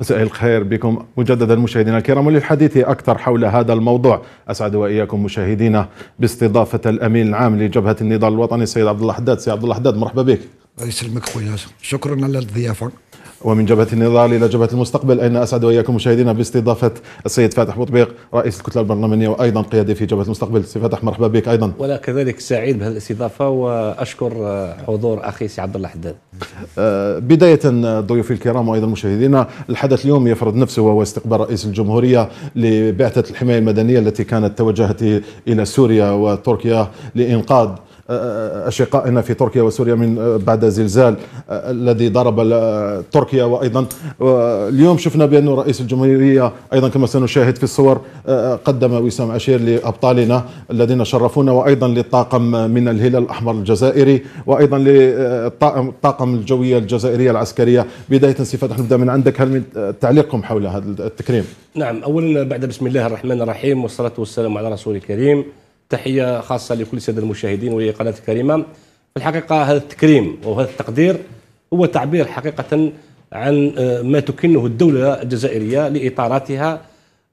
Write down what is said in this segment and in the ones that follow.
مساء الخير بكم مجددا مشاهدينا الكرام وللحديث اكثر حول هذا الموضوع اسعد واياكم مشاهدينا باستضافه الامين العام لجبهه النضال الوطني السيد عبد الله حداد سي عبد الله حداد مرحبا بك الله يسلمك خويا شكرا على الضيافه ومن جبهة النضال إلى جبهة المستقبل أين أسعد وإياكم مشاهدينا باستضافة السيد فاتح بوطبيق رئيس الكتلة البرلمانية وأيضا قيادي في جبهة المستقبل سيد فاتح مرحبا بك أيضا وأنا كذلك سعيد بهذه الاستضافة وأشكر آه، حضور أخي سي عبد الله حداد آه، بداية آه، ضيوفي الكرام وأيضا مشاهدينا الحدث اليوم يفرض نفسه وهو استقبال رئيس الجمهورية لبعثة الحماية المدنية التي كانت توجهت إلى سوريا وتركيا لإنقاذ أشقائنا في تركيا وسوريا من آه، بعد زلزال آه، الذي ضرب آه، تركيا وأيضا اليوم شفنا بأن رئيس الجمهورية أيضا كما سنشاهد في الصور قدم وسام عشير لأبطالنا الذين شرفونا وأيضا للطاقم من الهلال الأحمر الجزائري وأيضا للطاقم الجوية الجزائرية العسكرية بداية سي نبدأ من عندك هل من تعليقكم حول هذا التكريم؟ نعم أولا بعد بسم الله الرحمن الرحيم والصلاة والسلام على رسول الكريم تحيه خاصه لكل الساده المشاهدين وهي قناه في الحقيقه هذا التكريم وهذا التقدير هو تعبير حقيقه عن آه، ما تكنه الدوله الجزائريه لاطاراتها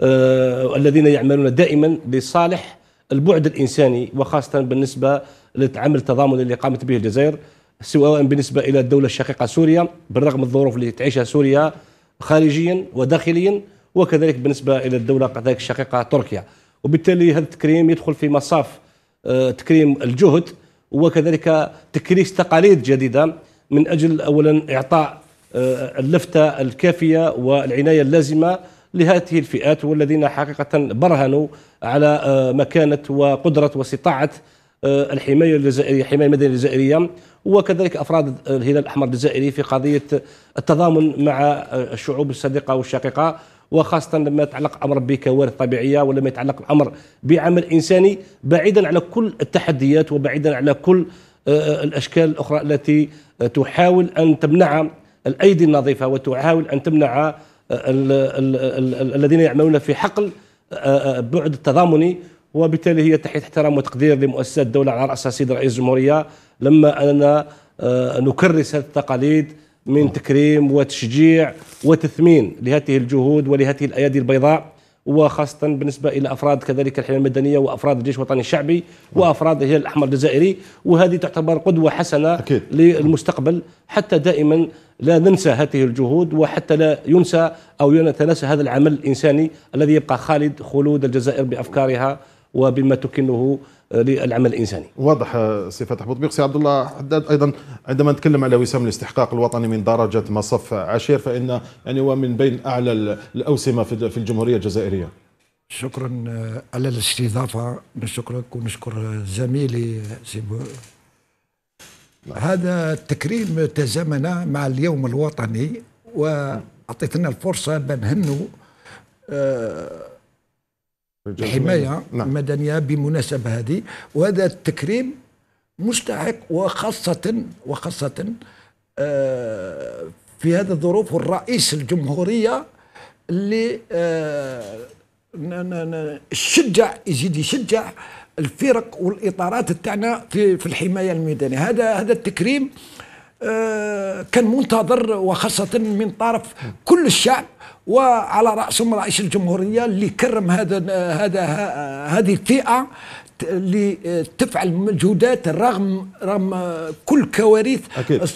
آه، الذين يعملون دائما لصالح البعد الانساني وخاصه بالنسبه للعمل التضامن اللي قامت به الجزائر سواء بالنسبه الى الدوله الشقيقه سوريا بالرغم الظروف اللي تعيشها سوريا خارجيا وداخليا وكذلك بالنسبه الى الدوله كذلك الشقيقه تركيا وبالتالي هذا التكريم يدخل في مصاف آه، تكريم الجهد وكذلك تكريس تقاليد جديده من اجل اولا اعطاء آه، اللفته الكافيه والعنايه اللازمه لهذه الفئات والذين حقيقه برهنوا على آه، مكانه وقدره واستطاعه الحمايه الجزائريه الحمايه المدنيه الجزائريه وكذلك افراد الهلال الاحمر الجزائري في قضيه التضامن مع الشعوب الصديقه والشقيقه وخاصه لما يتعلق امر بكوارث طبيعيه ولما يتعلق الامر بعمل انساني بعيدا على كل التحديات وبعيدا على كل آه، آه، الاشكال الاخرى التي تحاول ان تمنع الايدي النظيفه وتحاول ان تمنع آه، الذين يعملون في حقل بعد التضامني وبالتالي هي تحيه احترام وتقدير لمؤسسات الدوله على راسها السيد رئيس الجمهوريه لما اننا نكرس هذه التقاليد من تكريم وتشجيع وتثمين لهذه الجهود ولهذه الايادي البيضاء وخاصة بالنسبة إلى أفراد كذلك الحياة المدنية وأفراد الجيش الوطني الشعبي وأفراد الهلال الأحمر الجزائري وهذه تعتبر قدوة حسنة أكيد. للمستقبل حتى دائما لا ننسى هذه الجهود وحتى لا ينسى أو يتناسى هذا العمل الإنساني الذي يبقى خالد خلود الجزائر بأفكارها وبما تكنه للعمل الانساني. واضح سي فتح بوطبيق سي عبد الله حداد ايضا عندما نتكلم على وسام الاستحقاق الوطني من درجه مصف عشير فان يعني هو من بين اعلى الاوسمه في الجمهوريه الجزائريه. شكرا آه، على الاستضافه نشكرك ونشكر آه، زميلي آه، سي نعم. هذا التكريم تزامن مع اليوم الوطني واعطيتنا الفرصه بنهنوا آه الحمايه نعم. المدنيه بمناسبه هذه وهذا التكريم مستحق وخاصه وخاصه آه، في هذه الظروف والرئيس الجمهوريه اللي آه، شجع يزيد يشجع الفرق والاطارات تاعنا في, في الحمايه الميدانيه هذا هذا التكريم آه، كان منتظر وخاصة من طرف كل الشعب وعلى رأسهم رئيس الجمهورية اللي كرم هذا هذا هذه الفئة اللي تفعل مجهودات رغم رغم كل كوارث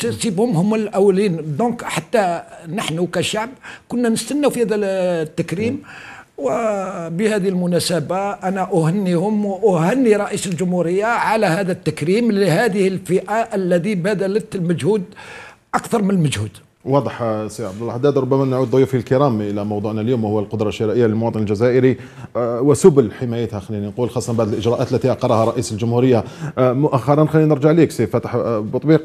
تصيبهم هم الاولين دونك حتى نحن كشعب كنا نستناو في هذا التكريم م. وبهذه المناسبة أنا أهنيهم وأهني رئيس الجمهورية على هذا التكريم لهذه الفئة الذي بذلت المجهود أكثر من المجهود واضح سي عبد الله حداد ربما نعود ضيوفي الكرام الى موضوعنا اليوم وهو القدره الشرائيه للمواطن الجزائري آه، وسبل حمايتها خلينا نقول خاصه بعد الاجراءات التي اقرها رئيس الجمهوريه آه، مؤخرا خلينا نرجع لك سي فتح آه، بطبيق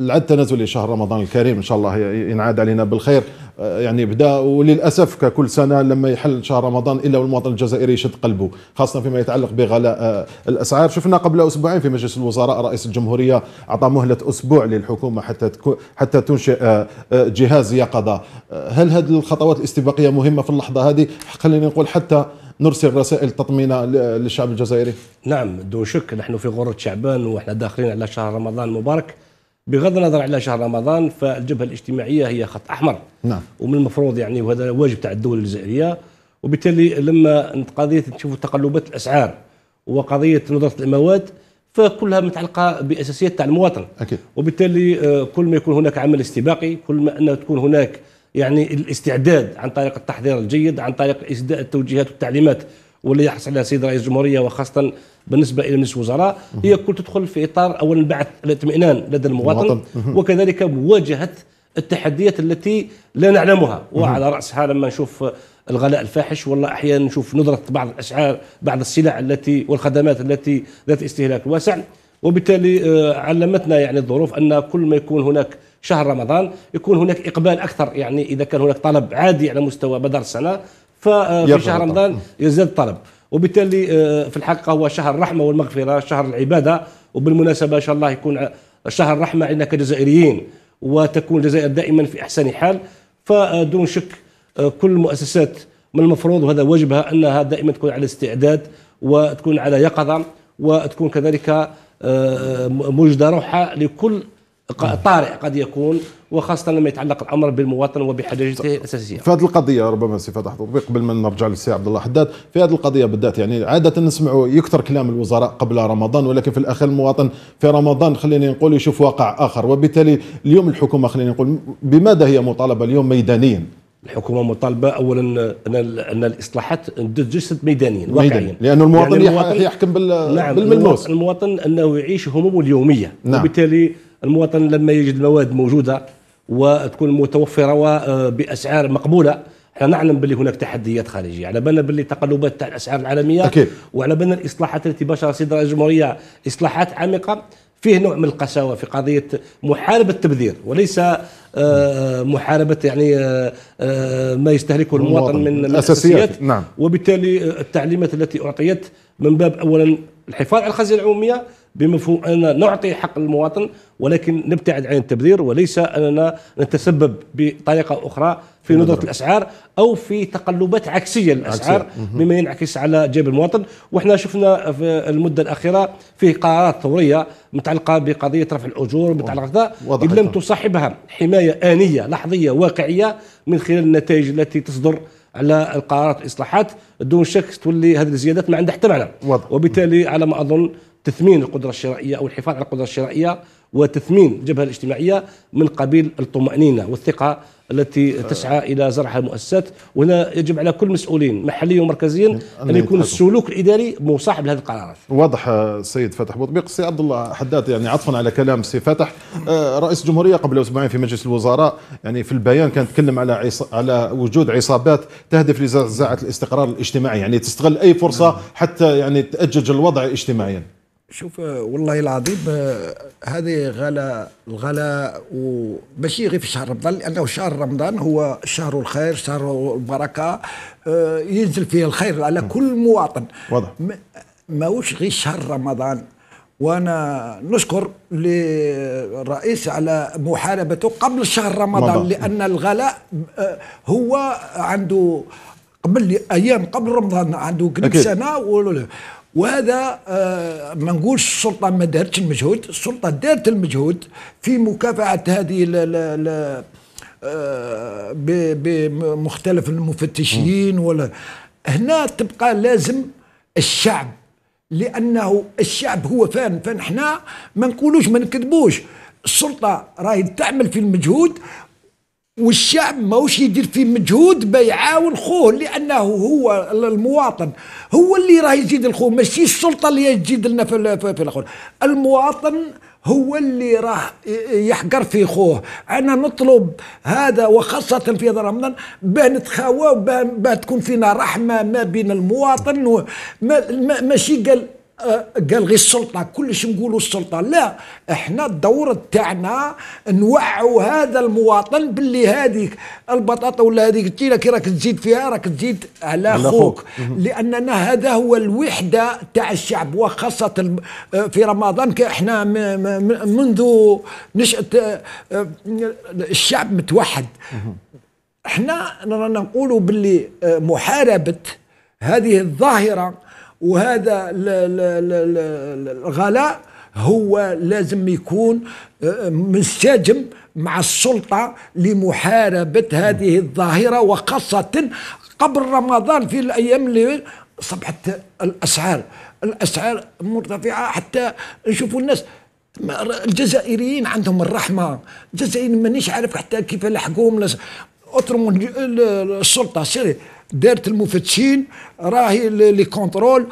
العد تنازلي شهر رمضان الكريم ان شاء الله ينعاد علينا بالخير يعني بدا وللاسف ككل سنه لما يحل شهر رمضان الا والمواطن الجزائري يشد قلبه خاصه فيما يتعلق بغلاء آه، الاسعار شفنا قبل اسبوعين في مجلس الوزراء رئيس الجمهوريه اعطى مهله اسبوع للحكومه حتى حتى تنشئ آه، آه، جهاز يقظه هل هذه الخطوات الاستباقيه مهمه في اللحظه هذه خليني نقول حتى نرسل رسائل تطمينة للشعب الجزائري نعم دون شك نحن في غرة شعبان ونحن داخلين على شهر رمضان المبارك بغض النظر على شهر رمضان فالجبهه الاجتماعيه هي خط احمر نعم ومن المفروض يعني وهذا واجب تاع الدول الجزائريه وبالتالي لما قضيه نشوفوا تقلبات الاسعار وقضيه ندره المواد فكلها متعلقه باساسيات تاع المواطن أكيد. وبالتالي آه، كل ما يكون هناك عمل استباقي كل ما انه تكون هناك يعني الاستعداد عن طريق التحضير الجيد عن طريق اسداء التوجيهات والتعليمات واللي يحصل عليها السيد رئيس الجمهوريه وخاصه بالنسبه الى مجلس الوزراء هي كل تدخل في اطار اولا بعث الاطمئنان لدى المواطن وكذلك مواجهه التحديات التي لا نعلمها وعلى راسها لما نشوف الغلاء الفاحش والله احيانا نشوف ندره بعض الاسعار بعض السلع التي والخدمات التي ذات استهلاك واسع وبالتالي آه، علمتنا يعني الظروف ان كل ما يكون هناك شهر رمضان يكون هناك اقبال اكثر يعني اذا كان هناك طلب عادي على مستوى بدر السنه ففي آه، شهر رمضان يزداد الطلب وبالتالي آه، في الحقيقه هو شهر الرحمه والمغفره شهر العباده وبالمناسبه ان شاء الله يكون آه، شهر الرحمه عندنا كجزائريين وتكون الجزائر دائما في احسن حال فدون شك كل المؤسسات من المفروض وهذا واجبها انها دائما تكون على استعداد وتكون على يقظه وتكون كذلك موجده روحها لكل طارئ قد يكون وخاصة لما يتعلق الأمر بالمواطن وبحاجته الأساسية في هذه القضية ربما سي فتح تطبيق قبل ما نرجع للسي عبد الله حداد في هذه القضية بالذات يعني عادة نسمعوا يكثر كلام الوزراء قبل رمضان ولكن في الأخير المواطن في رمضان خليني نقول يشوف واقع آخر وبالتالي اليوم الحكومة خليني نقول بماذا هي مطالبة اليوم ميدانيا الحكومه مطالبه اولا ان الاصلاحات تجسد ميدانيا واقعيا لان المواطن, يعني المواطن يحكم بال نعم بالملموس المواطن انه يعيش همومه اليوميه نعم. وبالتالي المواطن لما يجد المواد موجوده وتكون متوفره وباسعار مقبوله احنا نعلم باللي هناك تحديات خارجيه على بالنا باللي تقلبات تاع الاسعار العالميه أكيد. وعلى بالنا الاصلاحات التي باشر رئيس الجمهوريه اصلاحات عميقه فيه نوع من القساوه في قضيه محاربه التبذير وليس آه، محاربه يعني آه، آه، ما يستهلكه المواطن من الاساسيات نعم. وبالتالي التعليمات التي اعطيت من باب اولا الحفاظ على الخزينه العموميه بمفهوم اننا نعطي حق المواطن ولكن نبتعد عن التبذير وليس اننا نتسبب بطريقه اخرى في ندره الاسعار او في تقلبات عكسيه للاسعار مما ينعكس على جيب المواطن واحنا شفنا في المده الاخيره فيه قرارات ثوريه متعلقه بقضيه رفع الاجور متعلقه ان لم تصاحبها حمايه انيه لحظيه واقعيه من خلال النتائج التي تصدر على القرارات الاصلاحات دون شك تولي هذه الزيادات ما عندها حتى معنى وبالتالي على ما اظن تثمين القدره الشرائيه او الحفاظ على القدره الشرائيه وتثمين الجبهه الاجتماعيه من قبيل الطمانينه والثقه التي تسعى الى زرعها المؤسسات وهنا يجب على كل مسؤولين محليا ومركزيا ان يكون السلوك الاداري مصاحب لهذه القرارات. واضح السيد فتح بوطبيق سي عبد الله حداد يعني عطفا على كلام سي فتح أه، رئيس الجمهوريه قبل اسبوعين في مجلس الوزراء يعني في البيان كان تكلم على عص... على وجود عصابات تهدف لزعزعه الاستقرار الاجتماعي يعني تستغل اي فرصه نعم. حتى يعني تاجج الوضع اجتماعيا. شوف والله العظيم هذه غلا الغلا وماشي غير في شهر رمضان لانه شهر رمضان هو شهر الخير شهر البركه آه، ينزل فيه الخير على كل مواطن واضح ماهوش غير شهر رمضان وانا نشكر للرئيس على محاربته قبل شهر رمضان مضح. لان الغلاء آه، هو عنده قبل ايام قبل رمضان عنده قبل سنه وهذا آه، ما نقولش السلطه ما دارتش المجهود السلطه دارت المجهود في مكافحه هذه ل آه، بمختلف المفتشين ولا هنا تبقى لازم الشعب لانه الشعب هو فان فنحنا ما نقولوش ما نكذبوش السلطه راهي تعمل في المجهود والشعب ماهوش يدير فيه مجهود بيعاون خوه لانه هو المواطن هو اللي راه يزيد الخوه ماشي السلطه اللي تزيد لنا في, في, في المواطن هو اللي راه يحقر في خوه انا نطلب هذا وخاصه في هذا رمضان باه نتخاوى باه تكون فينا رحمه ما بين المواطن ماشي قال قال غير السلطه كلش نقولوا السلطه لا احنا الدور تاعنا نوعوا هذا المواطن باللي هذيك البطاطا ولا هذيك التيله كي راك تزيد فيها راك تزيد على, خوك لاننا هذا هو الوحده تاع الشعب وخاصه في رمضان احنا منذ نشاه آه، الشعب متوحد احنا رانا نقولوا باللي آه، محاربه هذه الظاهره وهذا الغلاء هو لازم يكون آه، منسجم مع السلطة لمحاربة هذه الظاهرة وخاصة قبل رمضان في الأيام اللي صبحت الأسعار الأسعار مرتفعة حتى نشوفوا الناس الجزائريين عندهم الرحمة الجزائريين مانيش عارف حتى كيف لحقوهم اوترومون السلطه سيري دارت المفتشين راهي لي كونترول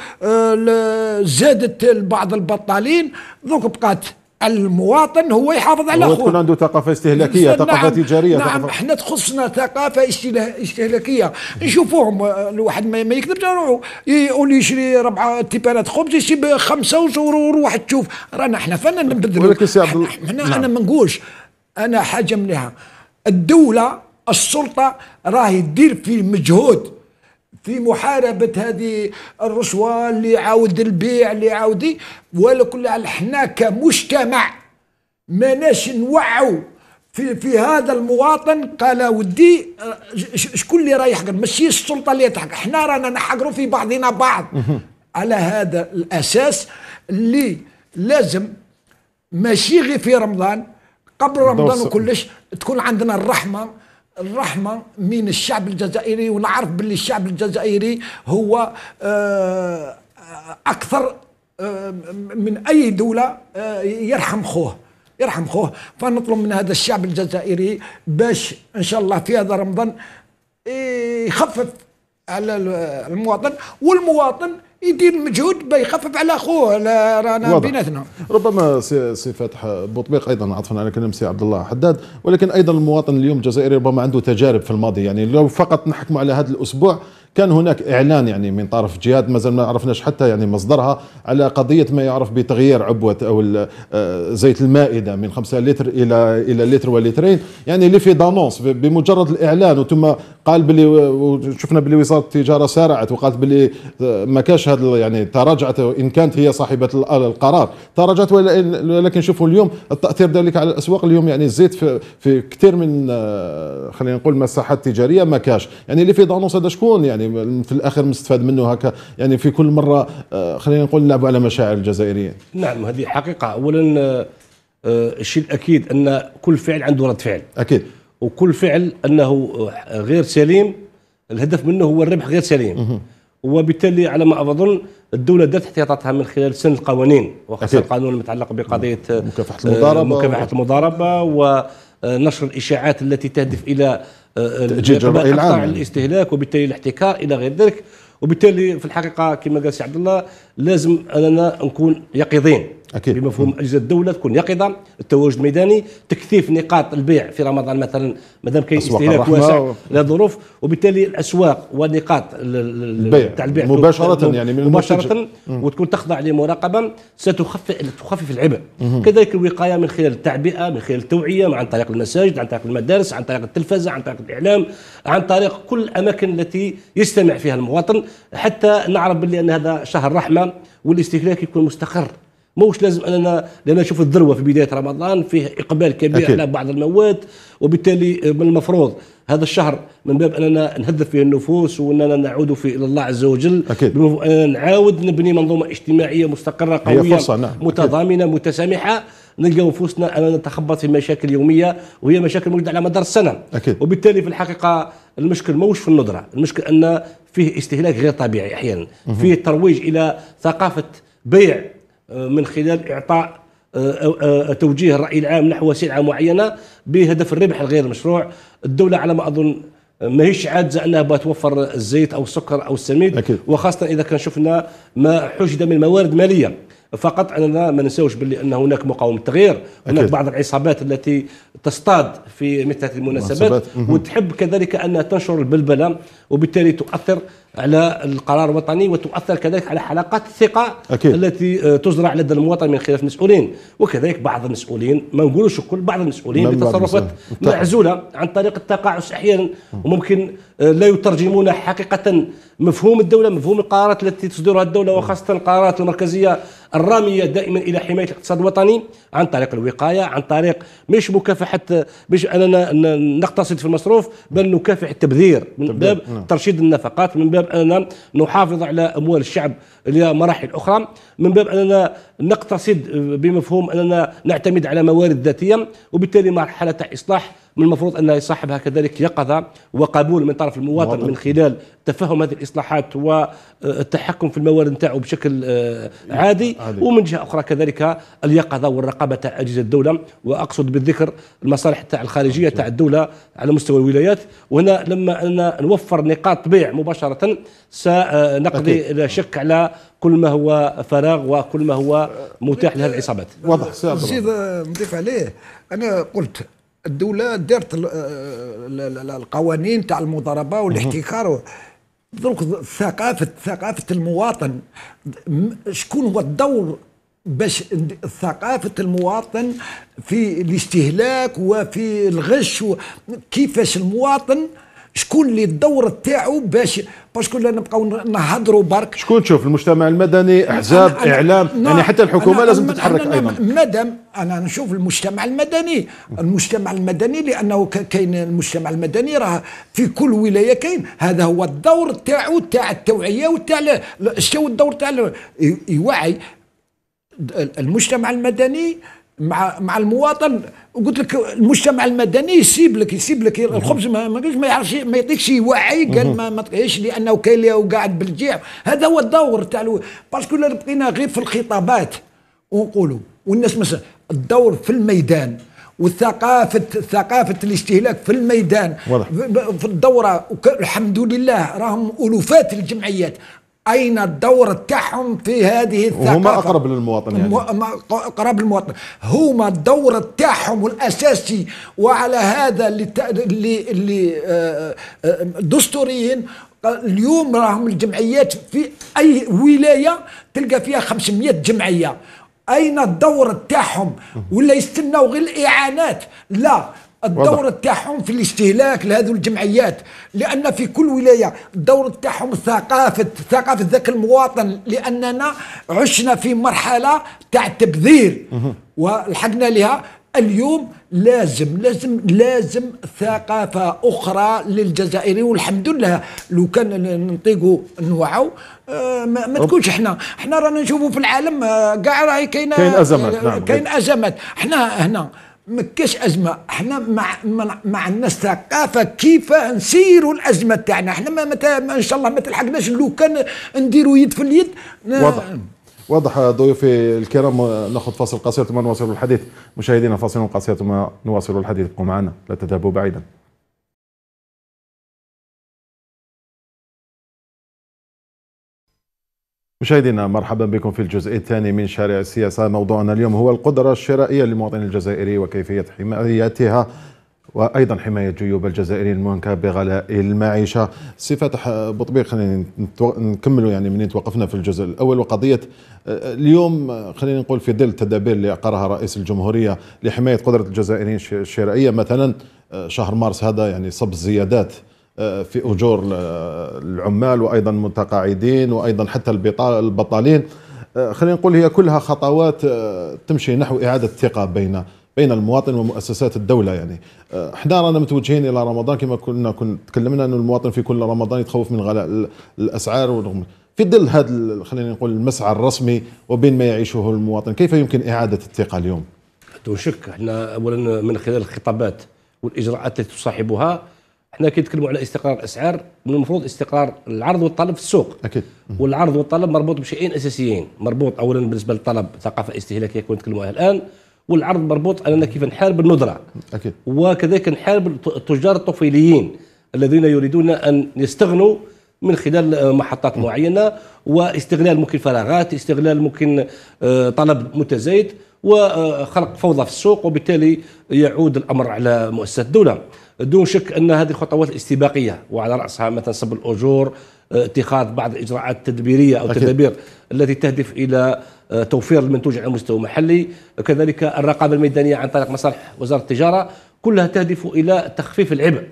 زادت بعض البطالين دونك بقات المواطن هو يحافظ على خوه تكون عنده ثقافه استهلاكيه ثقافه نعم تجاريه نعم ثقافة احنا تخصنا ثقافه استهلاكيه نشوفوهم الواحد ما يكذبش روحه يقول يشري ربعه تيبانات خبز يسيب خمسه وروح تشوف رانا احنا فنان نبدلوا ولكن سي عبد انا ما نقولش انا حاجه مليحه الدوله السلطه راهي تدير في مجهود في محاربة هذه الرشوة اللي عاود البيع اللي عاودي ولا كل احنا كمجتمع ماناش نوعوا في في هذا المواطن قال ودي شكون اللي راه يحقر ماشي السلطه اللي تحقر احنا رانا نحقروا في بعضنا بعض على هذا الاساس اللي لازم ماشي غير في رمضان قبل رمضان وكلش تكون عندنا الرحمه الرحمه من الشعب الجزائري ونعرف باللي الشعب الجزائري هو آه، اكثر آه، من اي دوله آه، يرحم خوه يرحم خوه فنطلب من هذا الشعب الجزائري باش ان شاء الله في هذا رمضان إيه، يخفف على المواطن والمواطن يدير مجهود يخفف على اخوه رانا بيناتنا ربما سي فتح بوطبيق ايضا عطفا على كلام سي عبد الله حداد ولكن ايضا المواطن اليوم الجزائري ربما عنده تجارب في الماضي يعني لو فقط نحكم على هذا الاسبوع كان هناك اعلان يعني من طرف جهات مازال ما عرفناش حتى يعني مصدرها على قضيه ما يعرف بتغيير عبوه او آه، زيت المائده من 5 لتر الى الى لتر ولترين يعني اللي في دانونس بمجرد الاعلان ثم قال بلي شفنا بلي وزاره التجاره سارعت وقالت بلي آه، ما كاش هذا يعني تراجعت ان كانت هي صاحبه القرار تراجعت ولكن شوفوا اليوم التاثير ذلك على الاسواق اليوم يعني الزيت في, في كثير من آه، خلينا نقول مساحات تجاريه ما كاش يعني اللي في دانونس هذا شكون يعني يعني في الاخر مستفاد منه هكا يعني في كل مره آه، خلينا نقول نلعبوا على مشاعر الجزائريين نعم هذه حقيقه اولا آه، آه، الشيء الاكيد ان كل فعل عنده رد فعل اكيد وكل فعل انه غير سليم الهدف منه هو الربح غير سليم وبالتالي على ما اظن الدوله دارت احتياطاتها من خلال سن القوانين وخاصه القانون المتعلق بقضيه مكافحه المضاربه مكافحه المضاربه ونشر الاشاعات التي تهدف الى آه، الراي العام الاستهلاك وبالتالي الاحتكار الى غير ذلك وبالتالي في الحقيقه كما قال سي عبد الله لازم اننا نكون يقظين أكيد. بمفهوم اجهزه الدوله تكون يقظه التواجد الميداني تكثيف نقاط البيع في رمضان مثلا مادام كاين استهلاك واسع و... لظروف وبالتالي الاسواق ونقاط البيع تاع البيع مباشره يعني من مباشره وتكون تخضع لمراقبه ستخفف تخفف العبء كذلك الوقايه من خلال التعبئه من خلال التوعيه عن طريق المساجد عن طريق المدارس عن طريق التلفزه عن طريق الاعلام عن طريق كل الاماكن التي يستمع فيها المواطن حتى نعرف بلي ان هذا شهر رحمه والاستهلاك يكون مستقر موش لازم اننا لان نشوف الذروه في بدايه رمضان فيه اقبال كبير أكيد. على بعض المواد وبالتالي من المفروض هذا الشهر من باب اننا نهذب فيه النفوس واننا نعود في الى الله عز وجل أكيد. اننا نعاود نبني منظومه اجتماعيه مستقره قويه هي فرصة نعم. متضامنه أكيد. متسامحه نلقى نفوسنا اننا نتخبط في مشاكل يوميه وهي مشاكل موجوده على مدار السنه أكيد. وبالتالي في الحقيقه المشكل موش في الندره المشكل ان فيه استهلاك غير طبيعي احيانا فيه ترويج الى ثقافه بيع آه، من خلال إعطاء آه، آه، توجيه الرأي العام نحو سلعة معينة بهدف الربح الغير مشروع الدولة على ما أظن ماهيش عاجزه انها بغات توفر الزيت او السكر او السميد أكيد. وخاصه اذا كان شفنا ما حشد من موارد ماليه فقط اننا ما ننساوش باللي ان هناك مقاومه تغيير هناك أكيد. بعض العصابات التي تصطاد في مثل هذه المناسبات وتحب كذلك انها تنشر البلبله وبالتالي تؤثر على القرار الوطني وتؤثر كذلك على حلقات الثقه أكيد. التي آه، تزرع لدى المواطن من خلال المسؤولين وكذلك بعض المسؤولين ما نقولوش الكل بعض المسؤولين بتصرفات معزوله عن طريق التقاعس احيانا وممكن آه، لا يترجمون حقيقه مفهوم الدوله مفهوم القرارات التي تصدرها الدوله وخاصه القرارات المركزيه الراميه دائما الى حمايه الاقتصاد الوطني عن طريق الوقايه عن طريق مش مكافحه مش اننا نقتصد في المصروف بل نكافح التبذير من باب نعم. ترشيد النفقات من باب اننا نحافظ على اموال الشعب الى مراحل اخرى من باب اننا نقتصد بمفهوم اننا نعتمد على موارد ذاتيه وبالتالي مرحله اصلاح من المفروض أن يصاحبها كذلك يقظة وقبول من طرف المواطن من خلال تفهم هذه الإصلاحات والتحكم في الموارد نتاعو بشكل آه، عادي, ومن جهة أخرى كذلك اليقظة والرقابة تاع أجهزة الدولة وأقصد بالذكر المصالح تاع الخارجية تاع الدولة على مستوى الولايات وهنا لما أن نوفر نقاط بيع مباشرة سنقضي لا شك على كل ما هو فراغ وكل ما هو متاح لهذه العصابات واضح سيد نضيف عليه انا قلت الدوله دارت القوانين تاع المضاربه والاحتكار دروك ثقافه ثقافه المواطن شكون هو الدور باش ثقافة المواطن في الاستهلاك وفي الغش كيفاش المواطن شكون اللي الدور تاعو باش باسكو لا نبقاو نهضروا برك شكون تشوف المجتمع المدني احزاب أنا أنا اعلام أنا نعم. يعني حتى الحكومه أنا لازم تتحرك أنا ايضا مادام انا نشوف المجتمع المدني المجتمع المدني لانه كاين المجتمع المدني راه في كل ولايه كاين هذا هو الدور تاعو تاع التوعيه وتاع شنو الدور تاع يوعي المجتمع المدني مع مع المواطن قلت لك المجتمع المدني يسيب لك يسيب لك الخبز ما ما, ما يعرفش ما يعطيكش يوعي قال ما ما تقيش لانه كاين اللي قاعد بالجيع هذا هو الدور تاع باسكو بقينا غير في الخطابات ونقولوا والناس مثلا الدور في الميدان وثقافة ثقافة الاستهلاك في الميدان واضح. في الدورة الحمد لله راهم ألوفات الجمعيات اين الدور تاعهم في هذه الثقافه هما اقرب للمواطن يعني اقرب للمواطن هما الدور تاعهم الاساسي وعلى هذا اللي اللي, اللي آه، آه، آه، دستوريين اليوم راهم الجمعيات في اي ولايه تلقى فيها 500 جمعيه اين الدور تاعهم ولا يستناو غير الاعانات لا الدور تاعهم في الاستهلاك لهذو الجمعيات لان في كل ولايه الدور تاعهم ثقافه ثقافه ذاك المواطن لاننا عشنا في مرحله تاع تبذير ولحقنا لها اليوم لازم لازم لازم ثقافة أخرى للجزائري والحمد لله لو كان نطيقوا نوعوا آه ما, ما تكونش احنا احنا رانا نشوفوا في العالم كاع آه، راهي كاينه كاين ازمات نعم كاين ازمات احنا هنا ما كاش ازمه احنا ما ما عندناش ثقافه كيف نسيروا الازمه تاعنا احنا ما, متى ما ان شاء الله ما تلحقناش لو كان نديروا يد في اليد واضح واضح ضيوفي الكرام ناخذ فاصل قصير ثم نواصل الحديث مشاهدينا فاصل قصير ثم نواصل الحديث ابقوا معنا لا تذهبوا بعيدا مشاهدينا مرحبا بكم في الجزء الثاني من شارع السياسة موضوعنا اليوم هو القدرة الشرائية للمواطن الجزائري وكيفية حمايتها وايضا حمايه جيوب الجزائريين المنكه بغلاء المعيشه سي فتح بطبيق خلينا نكملوا يعني منين توقفنا في الجزء الاول وقضيه اليوم خلينا نقول في ظل التدابير اللي اقرها رئيس الجمهوريه لحمايه قدره الجزائريين الشرائيه مثلا شهر مارس هذا يعني صب زيادات آه، في اجور العمال وايضا المتقاعدين وايضا حتى البطالين آه، خلينا نقول هي كلها خطوات آه، تمشي نحو اعاده الثقه بين بين المواطن ومؤسسات الدوله يعني احنا رانا متوجهين الى رمضان كما كنا كنا تكلمنا انه المواطن في كل رمضان يتخوف من غلاء الاسعار ورغم في ظل هذا خلينا نقول المسعى الرسمي وبين ما يعيشه المواطن كيف يمكن اعاده الثقه اليوم؟ دون شك احنا اولا من خلال الخطابات والاجراءات التي تصاحبها احنا كي نتكلموا على استقرار الاسعار من المفروض استقرار العرض والطلب في السوق اكيد والعرض والطلب مربوط بشيئين اساسيين مربوط اولا بالنسبه للطلب ثقافه استهلاكيه كنا نتكلموا عليها الان والعرض مربوط اننا كيف نحارب الندره اكيد وكذلك نحارب التجار الطفيليين الذين يريدون ان يستغنوا من خلال محطات معينه واستغلال ممكن فراغات استغلال ممكن آه، طلب متزايد وخلق فوضى في السوق وبالتالي يعود الامر على مؤسسه الدوله دون شك ان هذه الخطوات الاستباقيه وعلى راسها مثلا صب الاجور آه، اتخاذ بعض الاجراءات التدبيريه او التدابير التي تهدف الى آه، توفير المنتوج على المستوى المحلي كذلك الرقابه الميدانيه عن طريق مصالح وزاره التجاره كلها تهدف الى تخفيف العبء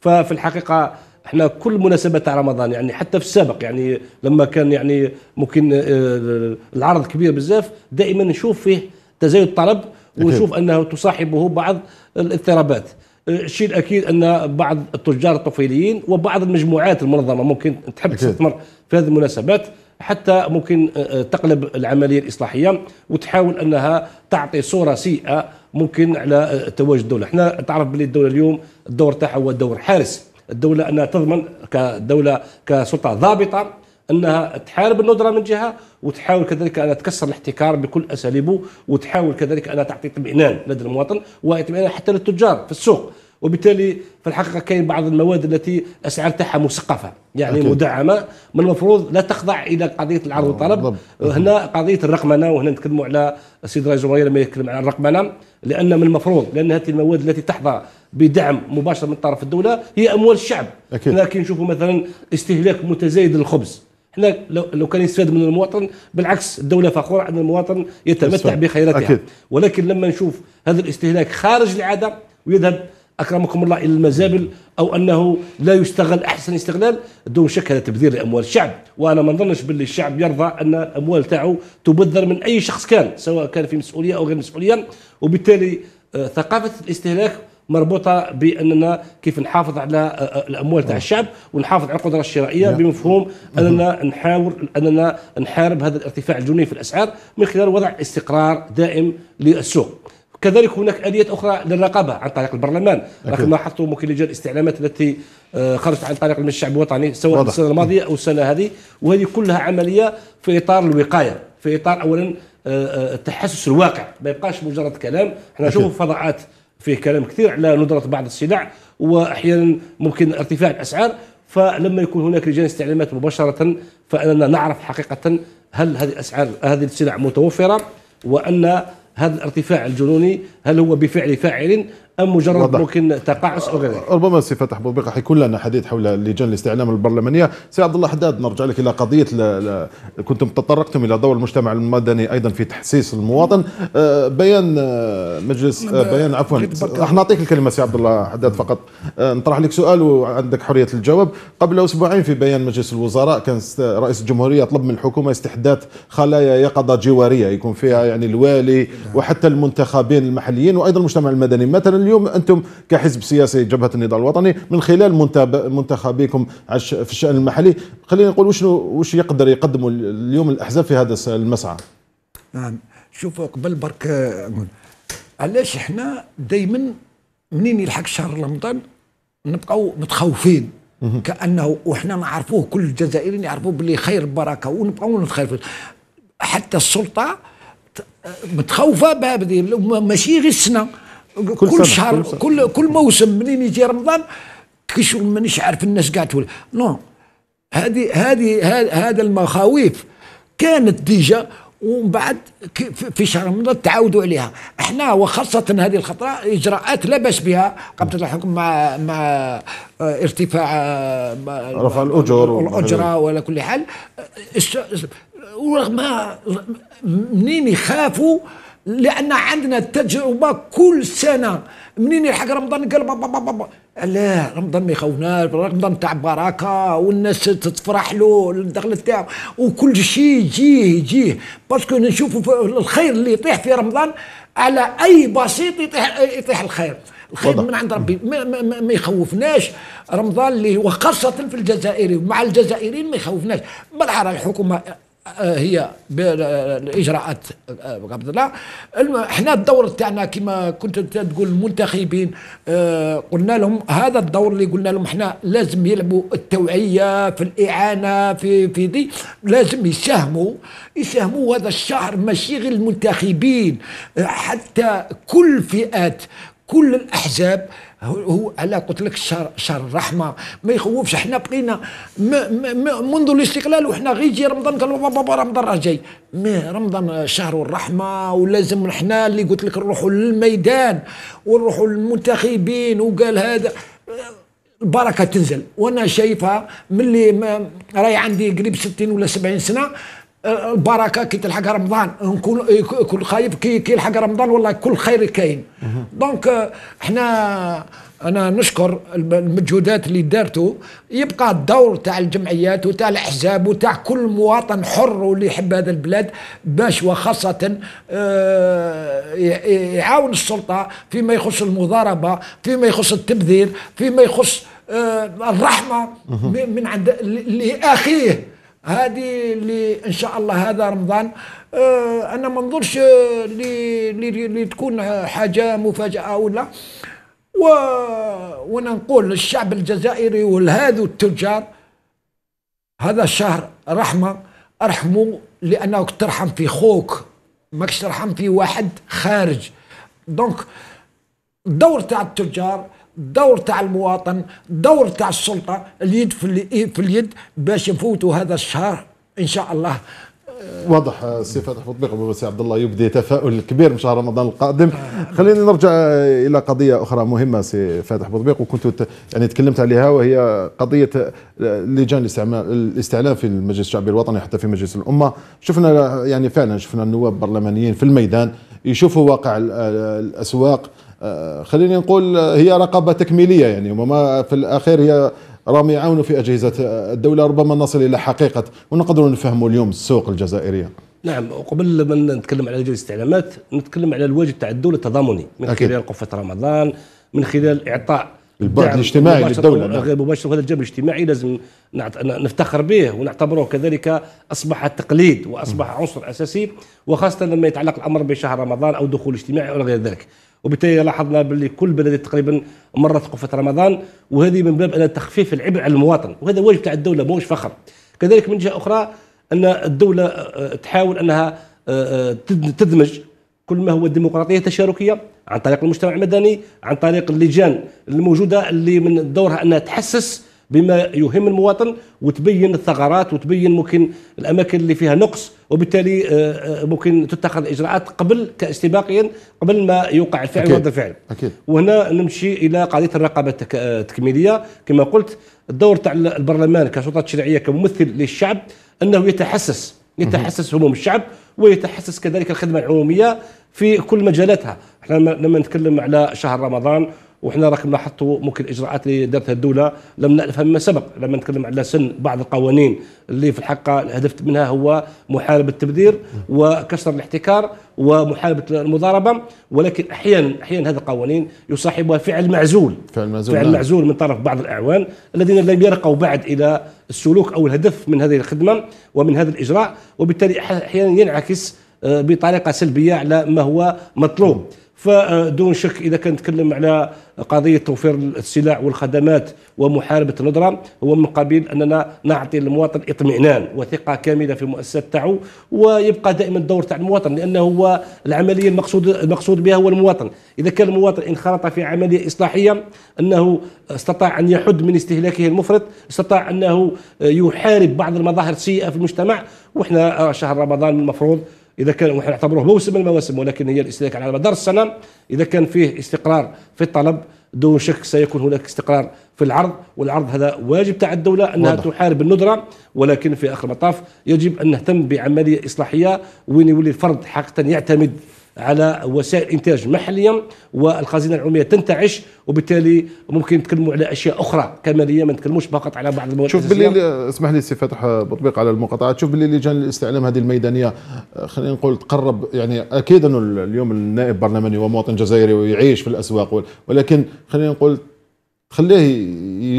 ففي الحقيقه احنا كل مناسبه تاع رمضان يعني حتى في السابق يعني لما كان يعني ممكن آه، العرض كبير بزاف دائما نشوف فيه تزايد الطلب ونشوف انه تصاحبه بعض الاضطرابات آه، الشيء الاكيد ان بعض التجار الطفيليين وبعض المجموعات المنظمه ممكن تحب تستثمر في هذه المناسبات حتى ممكن آه، آه، تقلب العمليه الاصلاحيه وتحاول انها تعطي صوره سيئه ممكن على تواجد الدوله، احنا تعرف باللي الدوله اليوم الدور تاعها هو دور حارس، الدوله انها تضمن كدوله كسلطه ضابطه انها تحارب الندره من جهه وتحاول كذلك ان تكسر الاحتكار بكل اساليبه وتحاول كذلك ان تعطي اطمئنان لدى المواطن واطمئنان حتى للتجار في السوق وبالتالي في الحقيقه كاين بعض المواد التي اسعار تاعها مسقفه يعني أكيد. مدعمه من المفروض لا تخضع الى قضيه العرض والطلب هنا قضيه الرقمنه وهنا نتكلموا على السيد رئيس الجمهوريه لما يتكلم عن الرقمنه لان من المفروض لان هذه المواد التي تحظى بدعم مباشر من طرف الدوله هي اموال الشعب أكيد. هنا كي نشوفوا مثلا استهلاك متزايد للخبز احنا لو, لو كان يستفاد من المواطن بالعكس الدوله فخوره ان المواطن يتمتع بخيراتها أكيد. ولكن لما نشوف هذا الاستهلاك خارج العاده ويذهب اكرمكم الله الى المزابل او انه لا يستغل احسن استغلال دون شك هذا تبذير لاموال الشعب وانا ما نظنش باللي الشعب يرضى ان الاموال تاعو تبذر من اي شخص كان سواء كان في مسؤوليه او غير مسؤوليه وبالتالي آه، ثقافه الاستهلاك مربوطه باننا كيف نحافظ على آه، آه، الاموال تاع نعم. الشعب ونحافظ على القدره الشرائيه نعم. بمفهوم اننا نحاول اننا نحارب هذا الارتفاع الجنوني في الاسعار من خلال وضع استقرار دائم للسوق كذلك هناك اليات اخرى للرقابه عن طريق البرلمان لكن لاحظتم ممكن لجان الاستعلامات التي آه، خرجت عن طريق المجلس الشعب الوطني سواء وضح. السنه الماضيه او السنه هذه وهذه كلها عمليه في اطار الوقايه في اطار اولا التحسس الواقع ما يبقاش مجرد كلام احنا نشوف فضاءات فيه كلام كثير على ندره بعض الصناع واحيانا ممكن ارتفاع الاسعار فلما يكون هناك لجان استعلامات مباشره فاننا نعرف حقيقه هل هذه الاسعار هذه السلع متوفره وان هذا الارتفاع الجنوني هل هو بفعل فاعل ام مجرد وضح. ممكن تقاعس او غيره ربما فتح تحبيبقه حيكون لنا حديث حول لجان الاستعلام البرلمانيه سي عبد الله حداد نرجع لك الى قضيه ل... ل... كنتم تطرقتم الى دور المجتمع المدني ايضا في تحسيس المواطن آه بيان آه، مجلس آه بيان عفوا راح نعطيك الكلمه سي عبد الله حداد فقط آه نطرح لك سؤال وعندك حريه الجواب قبل اسبوعين في بيان مجلس الوزراء كان رئيس الجمهوريه طلب من الحكومه استحداث خلايا يقظه جواريه يكون فيها يعني الوالي وحتى المنتخبين المحليين وايضا المجتمع المدني مثلا اليوم أنتم كحزب سياسي جبهة النضال الوطني من خلال منتخبيكم في الشأن المحلي خلينا نقول وش وش يقدر يقدموا اليوم الأحزاب في هذا المسعى نعم شوف قبل برك علاش احنا دايما منين يلحق شهر رمضان نبقاو متخوفين كانه وحنا نعرفوه كل الجزائريين يعرفوه باللي خير بركه ونبقاو نتخوفين حتى السلطه متخوفه ماشي غير السنه كل, كل شهر كل كل, كل موسم منين يجي رمضان كيشوف مانيش عارف الناس قاعد تولي نو هذه هذه هذا المخاوف كانت ديجا ومن بعد في شهر رمضان تعاودوا عليها احنا وخاصة هذه الخطرة اجراءات لا باس بها قبل الحكم مع مع آه، ارتفاع آه، رفع الاجور الاجره ولا كل حال آه، ورغم منين يخافوا لان عندنا تجربه كل سنه منين يلحق رمضان قال بابا بابا لا رمضان ما يخوناش رمضان تاع بركه والناس تتفرح له الدخل تاعو وكل شيء يجيه يجيه باسكو نشوفوا الخير اللي يطيح في رمضان على اي بسيط يطيح يطيح الخير الخير من عند ربي ما, ما, ما, ما يخوفناش رمضان اللي وخاصه في الجزائري ومع الجزائريين ما يخوفناش بالحرى الحكومه هي الاجراءات قبض آه، الله احنا الدور تاعنا كما كنت تقول المنتخبين آه، قلنا لهم هذا الدور اللي قلنا لهم احنا لازم يلعبوا التوعيه في الاعانه في في دي لازم يساهموا يساهموا هذا الشهر ماشي غير المنتخبين حتى كل فئات كل الاحزاب هو على قلت لك شر شهر الرحمه ما يخوفش احنا بقينا منذ الاستقلال وحنا غير يجي رمضان قالوا بابا رمضان راه جاي ما رمضان شهر الرحمه ولازم احنا اللي قلت لك نروحوا للميدان ونروحوا للمنتخبين وقال هذا البركه تنزل وانا شايفها ملي راهي عندي قريب 60 ولا 70 سنه البركه كي تلحق رمضان نكون كل خايب كي يلحق رمضان والله كل خير كاين دونك احنا انا نشكر المجهودات اللي دارتو يبقى الدور تاع الجمعيات وتاع الاحزاب وتاع كل مواطن حر واللي يحب هذا البلاد باش وخاصه آه، يعاون السلطه فيما يخص المضاربه فيما يخص التبذير فيما يخص آه، الرحمه من عند لاخيه هذه اللي ان شاء الله هذا رمضان اه انا ما نظنش اللي آه، تكون حاجه مفاجاه ولا و... وانا نقول للشعب الجزائري ولهذو التجار هذا الشهر رحمه ارحموا لانك ترحم في خوك ماكش ترحم في واحد خارج دونك الدور تاع التجار دور تاع المواطن دور تاع السلطه اليد في اليد باش يفوتوا هذا الشهر ان شاء الله واضح سي فتح بطبيق سي عبد الله يبدي تفاؤل كبير من شهر رمضان القادم خلينا نرجع الى قضيه اخرى مهمه سي فتح بطبيق وكنت يعني تكلمت عليها وهي قضيه لجان الاستعلام في المجلس الشعبي الوطني حتى في مجلس الامه شفنا يعني فعلا شفنا النواب البرلمانيين في الميدان يشوفوا واقع الاسواق آه، خليني نقول آه، هي رقابه تكميليه يعني وما في الاخير هي رام يعاونوا في اجهزه الدوله ربما نصل الى حقيقه ونقدروا نفهموا اليوم السوق الجزائريه. نعم وقبل ما نتكلم على جلسة الاستعلامات نتكلم على الواجب تاع الدوله التضامني من أكيد. خلال قفه رمضان من خلال اعطاء البعد الاجتماعي للدوله نعم. غير مباشر هذا الجانب الاجتماعي لازم نفتخر به ونعتبره كذلك اصبح تقليد واصبح عنصر اساسي وخاصه لما يتعلق الامر بشهر رمضان او دخول اجتماعي او غير ذلك. وبالتالي لاحظنا باللي كل بلد تقريبا مرت قفه رمضان وهذه من باب ان تخفيف العبء على المواطن وهذا واجب تاع الدوله ماهوش فخر كذلك من جهه اخرى ان الدوله آه، تحاول انها آه، آه، تدمج كل ما هو الديمقراطيه التشاركيه عن طريق المجتمع المدني عن طريق اللجان الموجوده اللي من دورها انها تحسس بما يهم المواطن وتبين الثغرات وتبين ممكن الاماكن اللي فيها نقص وبالتالي آه، آه، ممكن تتخذ اجراءات قبل كاستباقيا قبل ما يوقع الفعل ورد رد الفعل أكيد. وهنا نمشي الى قضيه الرقابه آه، التكميليه كما قلت الدور تاع البرلمان كسلطه تشريعيه كممثل للشعب انه يتحسس يتحسس هموم الشعب ويتحسس كذلك الخدمه العموميه في كل مجالاتها احنا لما نتكلم على شهر رمضان وحنا راك لاحظتوا ممكن الاجراءات اللي دارتها الدوله لم نعرفها مما سبق لما نتكلم على سن بعض القوانين اللي في الحقيقه الهدف منها هو محاربه التبذير وكسر الاحتكار ومحاربه المضاربه ولكن احيانا احيانا هذه القوانين يصاحبها فعل معزول فعل معزول فعل نعم. معزول من طرف بعض الاعوان الذين لم يرقوا بعد الى السلوك او الهدف من هذه الخدمه ومن هذا الاجراء وبالتالي احيانا ينعكس آه، بطريقه سلبيه على ما هو مطلوب فدون شك اذا كان نتكلم على قضيه توفير السلع والخدمات ومحاربه الندره هو من قبيل اننا نعطي المواطن اطمئنان وثقه كامله في المؤسسات تاعو ويبقى دائما الدور تاع المواطن لانه هو العمليه المقصود المقصود بها هو المواطن اذا كان المواطن انخرط في عمليه اصلاحيه انه استطاع ان يحد من استهلاكه المفرط استطاع انه يحارب بعض المظاهر السيئه في المجتمع واحنا شهر رمضان المفروض اذا كان ونحن نعتبروه موسم من المواسم ولكن هي الاستهلاك على مدار السنه اذا كان فيه استقرار في الطلب دون شك سيكون هناك استقرار في العرض والعرض هذا واجب تاع الدوله انها وضح. تحارب الندره ولكن في اخر المطاف يجب ان نهتم بعمليه اصلاحيه وين يولي الفرد حقيقه يعتمد على وسائل انتاج محليا والخزينه العموميه تنتعش وبالتالي ممكن نتكلموا على اشياء اخرى كماليه ما نتكلموش فقط على بعض المواد شوف باللي اسمح لي سي فتح بطبيق على المقاطعات شوف باللي لجان الاستعلام هذه الميدانيه آه، خلينا نقول تقرب يعني اكيد انه اليوم النائب برلماني ومواطن جزائري ويعيش في الاسواق ولكن خلينا نقول خليه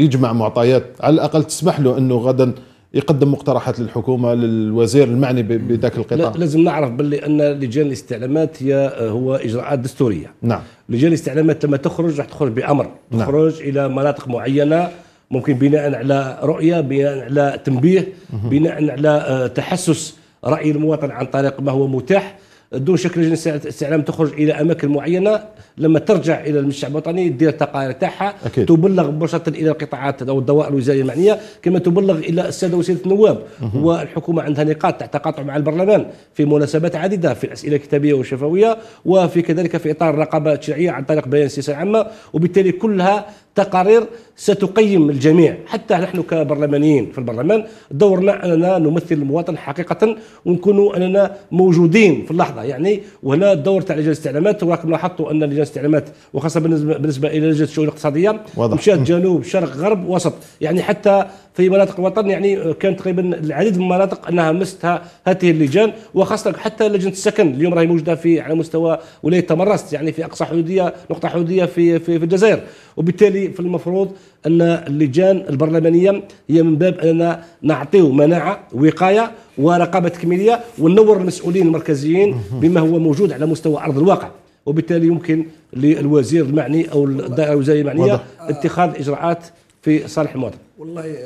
يجمع معطيات على الاقل تسمح له انه غدا يقدم مقترحات للحكومه للوزير المعني بذاك القطاع لازم نعرف باللي ان لجان الاستعلامات هي آه، هو اجراءات دستوريه نعم لجان الاستعلامات لما تخرج راح تخرج بامر نعم. تخرج نعم. الى مناطق معينه ممكن بناء على رؤيه بناء على تنبيه بناء على آه، تحسس راي المواطن عن طريق ما هو متاح دون شكل لجنه استعلام تخرج الى اماكن معينه لما ترجع الى المجلس الوطني دير التقارير تاعها تبلغ مباشره الى القطاعات او الدوائر الوزاريه المعنيه كما تبلغ الى الساده وسيله النواب والحكومه عندها نقاط تاع تقاطع مع البرلمان في مناسبات عديده في الاسئله الكتابيه والشفويه وفي كذلك في اطار الرقابه التشريعيه عن طريق بيان السياسه العامه وبالتالي كلها تقارير ستقيم الجميع حتى نحن كبرلمانيين في البرلمان دورنا اننا نمثل المواطن حقيقه ونكون اننا موجودين في اللحظه يعني وهنا الدور تاع لجنه الاستعلامات وراكم لاحظتوا ان لجنه الاستعلامات وخاصه بالنسبه, بالنسبة الى لجنه الشؤون الاقتصاديه مشات جنوب شرق غرب وسط يعني حتى في مناطق الوطن يعني كان تقريبا العديد من المناطق انها مستها هذه اللجان وخاصه حتى لجنه السكن اليوم راهي موجوده في على مستوى ولايه تمرست يعني في اقصى حدوديه نقطه حدوديه في في, في الجزائر وبالتالي في المفروض ان اللجان البرلمانيه هي من باب اننا نعطيو مناعه وقايه ورقابه تكميليه وننور المسؤولين المركزيين بما هو موجود على مستوى ارض الواقع وبالتالي يمكن للوزير المعني او الدائره الوزاريه المعنيه اتخاذ اجراءات في صالح المواطن والله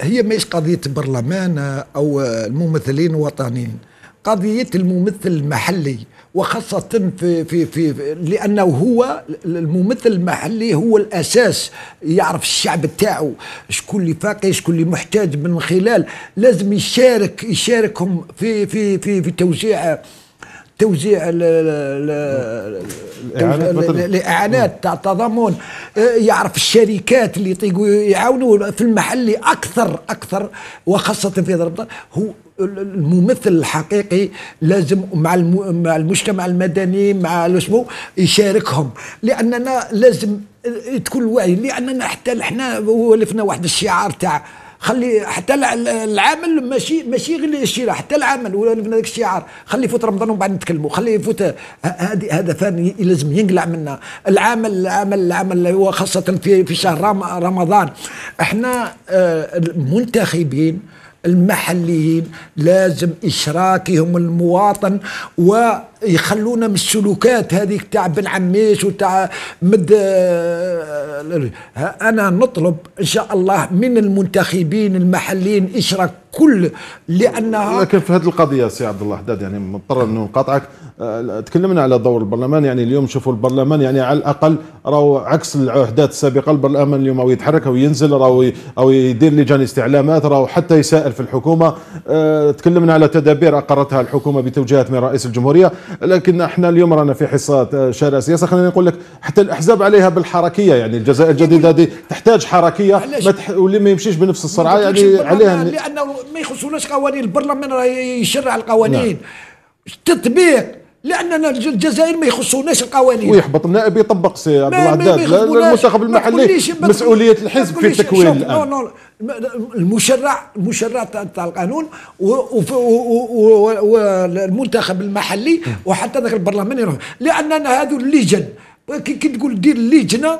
هي مش قضية برلمان أو الممثلين الوطنيين قضية الممثل المحلي وخاصة في في في لأنه هو الممثل المحلي هو الأساس يعرف الشعب تاعو شكون اللي فاقي شكون اللي محتاج من خلال لازم يشارك يشاركهم في في في في توزيع توزيع الاعانات تاع التضامن إيه، يعرف الشركات اللي يطيقوا يعاونوا في المحلي اكثر اكثر وخاصه في ضرب هو الممثل الحقيقي لازم مع مع المجتمع المدني مع اسمه يشاركهم لاننا لازم إيه، تكون وعي لاننا حتى احنا ولفنا واحد الشعار تاع خلي حتى العمل ماشي ماشي غير الشراء حتى العمل ولا هذاك الشعار خلي يفوت رمضان ومن بعد نتكلموا خلي يفوت هذه هذا ثاني لازم ينقلع منا العمل العمل العمل وخاصه في في شهر رمضان احنا آه، المنتخبين المحليين لازم اشراكهم المواطن و يخلونا من السلوكات هذيك تاع بن عميش وتاع مد انا نطلب ان شاء الله من المنتخبين المحليين اشراك كل لانها لكن في هذه القضيه سي عبد الله حداد يعني مضطر انه نقاطعك أه، تكلمنا على دور البرلمان يعني اليوم شوفوا البرلمان يعني على الاقل راهو عكس العهدات السابقه البرلمان اليوم او يتحرك او ينزل راهو او يدير لجان استعلامات راهو حتى يسائل في الحكومه أه، تكلمنا على تدابير اقرتها الحكومه بتوجيهات من رئيس الجمهوريه لكن احنا اليوم رانا في حصات آه، شارع سياسه خليني نقول لك حتى الاحزاب عليها بالحركيه يعني الجزائر الجديده هذه تحتاج حركيه ما تح... واللي ما يمشيش بنفس السرعه يعني عليها لانه ما يخصوناش قوانين البرلمان راه يشرع القوانين نعم. تطبيق لاننا الجزائر ما يخصوناش القوانين ويحبط النائب يطبق سي عبد العداد المنتخب المحلي مسؤوليه الحزب في تكوين الان المشرع المشرع تاع القانون والمنتخب المحلي وحتى ذاك البرلمان لاننا هذو اللجن كي تقول دير لجنه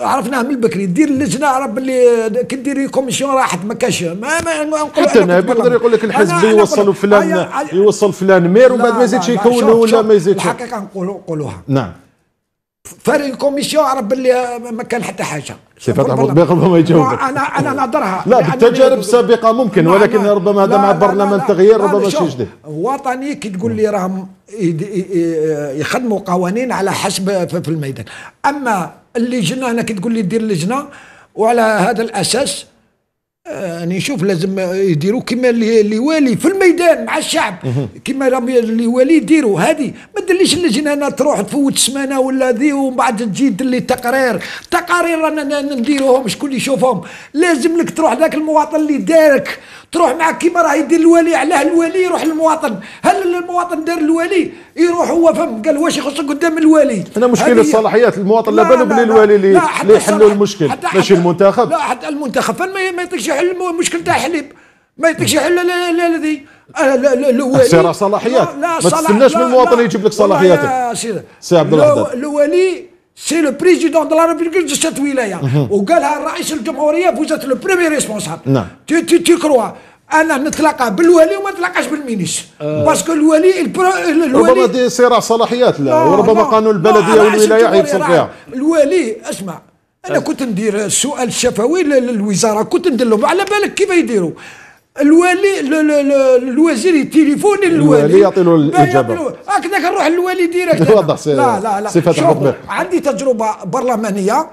عرفناه من البكري دير لجنه عرف باللي كي دير كوميسيون راحت ما كاش ما, ما حتى انا يقدر يقول لك الحزب يوصل فلان يوصل فلان مير وبعد ما يزيدش يكون ولا ما يزيدش الحقيقه نقولوها نعم فارغ كوميسيون عرف باللي آه، ما كان حتى حاجه سي فتح بوطبيق ربما يجاوبك انا انا نهضرها لا بالتجارب السابقه ممكن ولكن ربما هذا مع برلمان تغيير ربما شيء جديد وطني كي تقول لي راهم يخدموا قوانين على حسب في الميدان اما اللجنه انا كي تقول لي دير لجنه وعلى هذا الاساس انا يعني نشوف لازم يديروا كما اللي والي في الميدان مع الشعب كما اللي والي يديروا هذه ما تدليش اللجنه انا تروح تفوت سمانه ولا ذي ومن بعد تجي تدلي تقارير تقارير رانا نديروهم شكون يشوفهم لازم لك تروح ذاك المواطن اللي دارك تروح معاك كيما راه يدير الولي علاه الولي يروح للمواطن هل المواطن دار الولي يروح هو فهم قال واش يخصك قدام الولي انا مشكل الصلاحيات المواطن لا بالو بلي الولي اللي يحلوا المشكل ماشي المنتخب لا حتى المنتخب ما يطيقش يحل المشكل تاع حليب ما يطيقش يحل لا لا لا آه، الولي صلاحيات ما تستناش من المواطن يجيب لك صلاحياتك سي عبد الوهاب الولي سي لو بريزيدون دو لا ريبوبليك دو سيت ولايه وقالها رئيس الجمهوريه فوزات لو بريمي ريسبونسابل نعم تي تي تي كروا انا نتلاقى بالولي وما نتلاقاش بالمينيس أه باسكو الولي الولي ربما دي صراع صلاحيات لا وربما قانون البلديه والولايه يفصل فيها الولي اسمع انا أه. كنت ندير السؤال الشفوي للوزاره كنت ندير لهم على بالك كيف يديروا الوالي الوزير يتليفوني الوالي يعطي له الاجابه هكذاك نروح للوالي ديريكت لا لا لا صفه عندي تجربه برلمانيه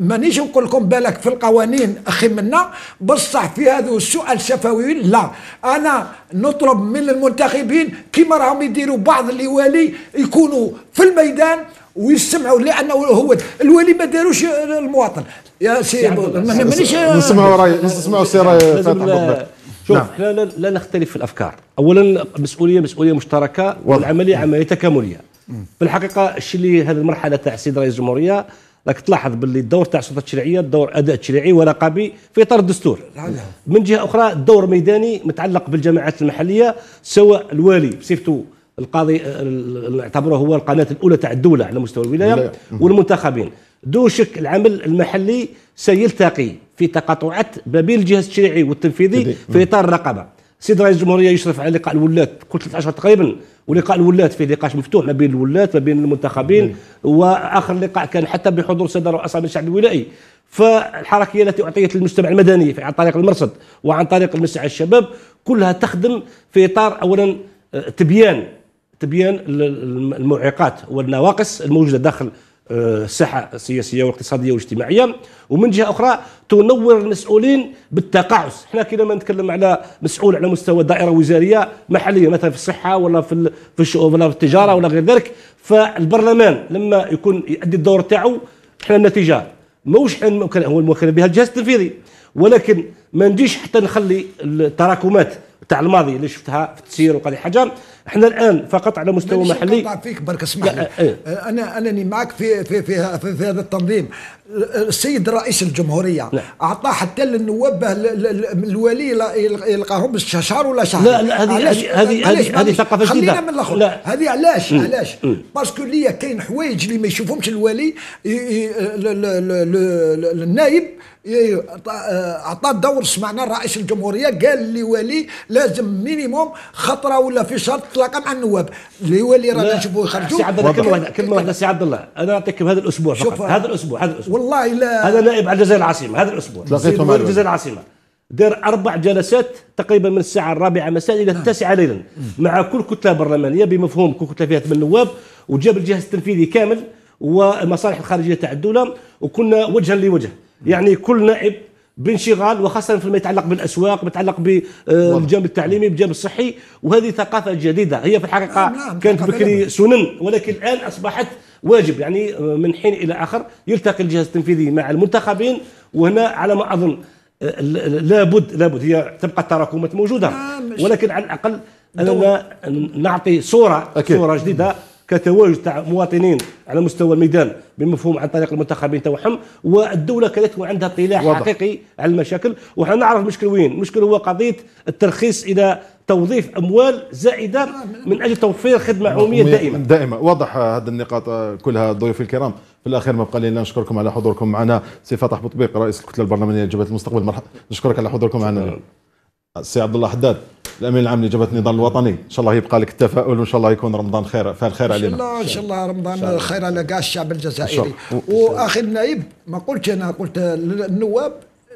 مانيش نقول لكم بالك في القوانين اخي منا بصح في هذا السؤال الشفوي لا انا نطلب من المنتخبين كيما راهم يديروا بعض الوالي يكونوا في الميدان ويسمعوا لانه هو الوالي ما داروش المواطن يا سي مانيش نسمعوا راي نسمعوا سي راي شوف نعم. لا, لا, لا نختلف في الافكار اولا مسؤوليه مسؤوليه مشتركه والعمليه عمليه تكامليه في الحقيقه الشيء اللي هذه المرحله تاع السيد رئيس الجمهوريه راك تلاحظ باللي الدور تاع السلطه التشريعيه دور اداء تشريعي ورقابي في اطار الدستور من جهه اخرى الدور ميداني متعلق بالجماعات المحليه سواء الوالي بصفته القاضي نعتبره هو القناه الاولى تاع الدوله على مستوى الولايه والمنتخبين دوشك العمل المحلي سيلتقي في تقاطعات ما بين الجهاز التشريعي والتنفيذي في اطار الرقابه سيد رئيس الجمهوريه يشرف على لقاء الولات كل 13 اشهر تقريبا ولقاء الولات فيه نقاش مفتوح ما بين الولات ما بين المنتخبين واخر لقاء كان حتى بحضور سيد رؤساء الشعب الولائي فالحركيه التي اعطيت للمجتمع المدني عن طريق المرصد وعن طريق المسعى الشباب كلها تخدم في اطار اولا آه، تبيان تبيان المعيقات والنواقص الموجوده داخل الساحه السياسيه والاقتصاديه والاجتماعيه ومن جهه اخرى تنور المسؤولين بالتقاعس حنا كي لما نتكلم على مسؤول على مستوى دائره وزاريه محليه مثلا في الصحه ولا في في الشؤون ولا في التجاره ولا غير ذلك فالبرلمان لما يكون يؤدي الدور تاعو حنا النتيجه حنا هو الموكل بها الجهاز التنفيذي ولكن ما نجيش حتى نخلي التراكمات تاع الماضي اللي شفتها في التسيير وقال حجر احنا الان فقط على مستوى محلي نقطع فيك برك اسمح لي ايه. انا انني معك في في في, في, في هذا التنظيم السيد رئيس الجمهوريه نعم. اعطى حتى للنواب الولي يلقاهم شهر ولا شهر لا لا هذه هذه هذه ثقافه جديده خلينا من الاخر هذه علاش علاش باسكو ليا كاين حوايج اللي ما يشوفهمش الولي النائب اعطى آه، الدور الجمهور سمعنا رئيس الجمهوريه قال لولي لازم مينيموم خطره ولا في شهر تتلاقى مع النواب الولي رانا نشوفوه يخرجوا سي عبد الله كلمه واحده كلمه واحده سي عبد الله انا نعطيك هذا الاسبوع فقط هذا الاسبوع هذا الاسبوع والله لا هذا نائب على الجزائر العاصمه هذا الاسبوع تلاقيتهم على الجزائر العاصمه دار اربع جلسات تقريبا من الساعه الرابعه مساء الى نعم. التاسعه ليلا مع كل كتله برلمانيه بمفهوم كل كتله فيها ثمان نواب وجاب الجهاز التنفيذي كامل والمصالح الخارجيه تاع الدوله وكنا وجها لوجه يعني كل نائب بانشغال وخاصه فيما يتعلق بالاسواق يتعلق بالجانب آه، التعليمي بالجانب الصحي وهذه ثقافه جديده هي في الحقيقه آه، نعم، كانت بكري سنن ولكن الان اصبحت واجب يعني آه، من حين الى اخر يلتقي الجهاز التنفيذي مع المنتخبين وهنا على ما اظن لابد لابد هي تبقى التراكمات موجوده نعم، ولكن على الاقل اننا نعطي صوره صوره جديده كتواجد تاع مواطنين على مستوى الميدان بالمفهوم عن طريق المنتخبين توهم والدوله كذلك عندها اطلاع حقيقي على المشاكل وحنا نعرف المشكل وين المشكل هو قضيه الترخيص الى توظيف اموال زائده من اجل توفير خدمه عموميه دائمه دائمه واضح هذه النقاط آه، كلها ضيوفي الكرام في الاخير ما بقى لي الا نشكركم على حضوركم معنا سي فتح بطبيق رئيس الكتله البرلمانيه لجبهه المستقبل مرحبا نشكرك على حضوركم معنا السي عبد الله حداد الامين العام لجبهه النضال الوطني ان شاء الله يبقى لك التفاؤل وان شاء الله يكون رمضان خير فالخير علينا ان شاء الله ان شاء الله رمضان خير على كاع الشعب الجزائري واخي النائب ما قلت انا قلت النواب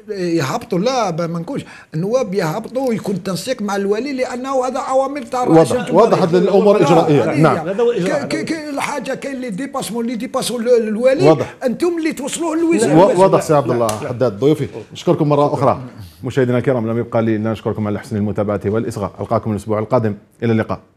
يهبطوا لا ما نكونش النواب يهبطوا ويكون التنسيق مع الولي لانه هذا عوامل تاع واضح وضحت الامور الاجرائيه نعم الحاجه كاين اللي ديباسمون اللي ديباسوا الولي واضح انتم اللي توصلوه للوزاره واضح سي عبد الله حداد ضيوفي نشكركم مره اخرى مشاهدينا الكرام لم يبقى لي الا نشكركم على حسن المتابعه والاصغاء القاكم الاسبوع القادم الى اللقاء